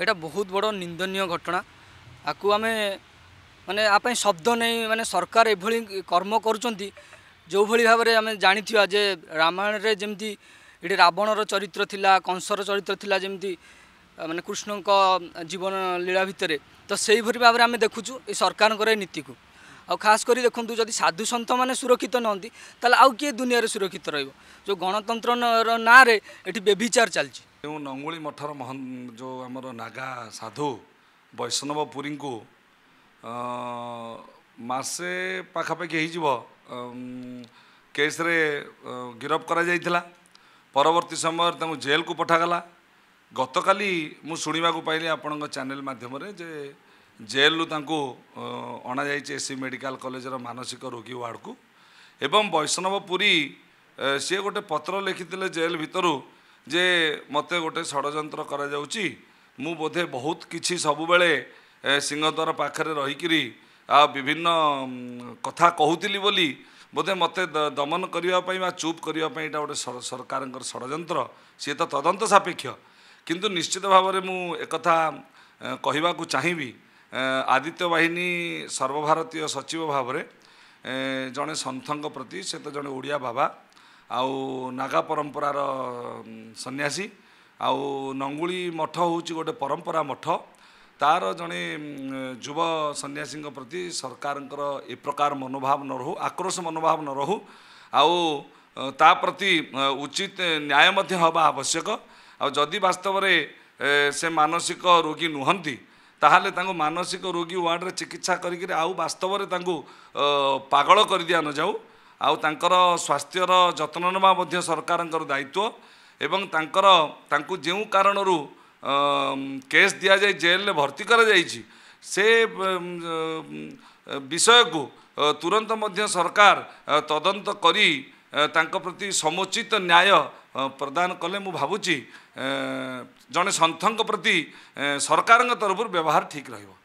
এটা ବହୁତ ବଡ଼ ନିନ୍ଦନୀୟ ଘଟଣା ଆକୁ ଆମେ ମାନେ ଆ ପାଇଁ ଶବ୍ଦ ନେଇ ମାନେ ସରକାର ଏଭଳି କର୍ମ କରୁଛନ୍ତି ଯେଉଁଭଳି ଭାବରେ ଆମେ ଜାଣିଥିବା ଯେ ରାମାୟଣରେ ଯେମିତି ଏଠି ରାବଣର ଚରିତ୍ର ଥିଲା କଂସର ଚରିତ୍ର ଥିଲା ଯେମିତି ମାନେ କୃଷ୍ଣଙ୍କ ଜୀବନ ଲୀଳା ଭିତରେ ତ ସେହିଭଳି ଭାବରେ ଆମେ ଦେଖୁଛୁ ଏ ସରକାରଙ୍କର ଏ ନୀତିକୁ ଆଉ ଖାସ୍ କରି ଦେଖନ୍ତୁ ଯଦି ସାଧୁ ସନ୍ଥମାନେ ସୁରକ୍ଷିତ ନୁହନ୍ତି ତାହେଲେ ଆଉ କିଏ ଦୁନିଆରେ ସୁରକ୍ଷିତ ରହିବ ଯେଉଁ ଗଣତନ୍ତ୍ରର ନାଁରେ ଏଠି ବ୍ୟଭିଚାର ଚାଲିଛି ଯେଉଁ ନଙ୍ଗୁଳି ମଠର ମହ ଯେଉଁ ଆମର ନାଗା ସାଧୁ ବୈଷ୍ଣବ ପୁରୀଙ୍କୁ ମାସେ ପାଖାପାଖି ହେଇଯିବ କେସ୍ରେ ଗିରଫ କରାଯାଇଥିଲା ପରବର୍ତ୍ତୀ ସମୟରେ ତାଙ୍କୁ ଜେଲ୍କୁ ପଠାଗଲା ଗତକାଲି ମୁଁ ଶୁଣିବାକୁ ପାଇଲି ଆପଣଙ୍କ ଚ୍ୟାନେଲ୍ ମାଧ୍ୟମରେ ଯେ ଜେଲ୍ରୁ ତାଙ୍କୁ ଅଣାଯାଇଛି ଏସ୍ ସି ମେଡ଼ିକାଲ କଲେଜର ମାନସିକ ରୋଗୀ ୱାର୍ଡ଼କୁ ଏବଂ ବୈଷ୍ଣବ ପୁରୀ ସିଏ ଗୋଟେ ପତ୍ର ଲେଖିଥିଲେ ଜେଲ୍ ଭିତରୁ ଯେ ମୋତେ ଗୋଟେ ଷଡ଼ଯନ୍ତ୍ର କରାଯାଉଛି ମୁଁ ବୋଧେ ବହୁତ କିଛି ସବୁବେଳେ ସିଂହଦ୍ୱାର ପାଖରେ ରହିକିରି ଆଉ ବିଭିନ୍ନ କଥା କହୁଥିଲି ବୋଲି ବୋଧେ ମୋତେ ଦମନ କରିବା ପାଇଁ ବା ଚୁପ୍ କରିବା ପାଇଁ ଏଇଟା ଗୋଟେ ସରକାରଙ୍କର ଷଡ଼ଯନ୍ତ୍ର ସିଏ ତ ତଦନ୍ତ ସାପେକ୍ଷ କିନ୍ତୁ ନିଶ୍ଚିତ ଭାବରେ ମୁଁ ଏକଥା କହିବାକୁ ଚାହିଁବି ଆଦିତ୍ୟ ବାହିନୀ ସର୍ବଭାରତୀୟ ସଚିବ ଭାବରେ ଜଣେ ସନ୍ଥଙ୍କ ପ୍ରତି ସେ ତ ଜଣେ ଓଡ଼ିଆ ବାବା ଆଉ ନାଗା ପରମ୍ପରାର ସନ୍ନ୍ୟାସୀ ଆଉ ନଙ୍ଗୁଳି ମଠ ହେଉଛି ଗୋଟେ ପରମ୍ପରା ମଠ ତାର ଜଣେ ଯୁବ ସନ୍ନ୍ୟାସୀଙ୍କ ପ୍ରତି ସରକାରଙ୍କର ଏ ପ୍ରକାର ମନୋଭାବ ନ ରହୁ ଆକ୍ରୋଶ ମନୋଭାବ ନ ରହୁ ଆଉ ତା ପ୍ରତି ଉଚିତ ନ୍ୟାୟ ମଧ୍ୟ ହେବା ଆବଶ୍ୟକ ଆଉ ଯଦି ବାସ୍ତବରେ ସେ ମାନସିକ ରୋଗୀ ନୁହନ୍ତି ତାହେଲେ ତାଙ୍କୁ ମାନସିକ ରୋଗୀ ୱାର୍ଡ଼ରେ ଚିକିତ୍ସା କରିକିରି ଆଉ ବାସ୍ତବରେ ତାଙ୍କୁ ପାଗଳ କରିଦିଆ ନଯାଉ ଆଉ ତାଙ୍କର ସ୍ୱାସ୍ଥ୍ୟର ଯତ୍ନ ନେବା ମଧ୍ୟ ସରକାରଙ୍କର ଦାୟିତ୍ୱ ଏବଂ ତାଙ୍କର ତାଙ୍କୁ ଯେଉଁ କାରଣରୁ କେସ୍ ଦିଆଯାଇ ଜେଲ୍ରେ ଭର୍ତ୍ତି କରାଯାଇଛି ସେ ବିଷୟକୁ ତୁରନ୍ତ ମଧ୍ୟ ସରକାର ତଦନ୍ତ କରି ତାଙ୍କ ପ୍ରତି ସମୁଚିତ ନ୍ୟାୟ ପ୍ରଦାନ କଲେ ମୁଁ ଭାବୁଛି ଜଣେ ସନ୍ଥଙ୍କ ପ୍ରତି ସରକାରଙ୍କ ତରଫରୁ ବ୍ୟବହାର ଠିକ୍ ରହିବ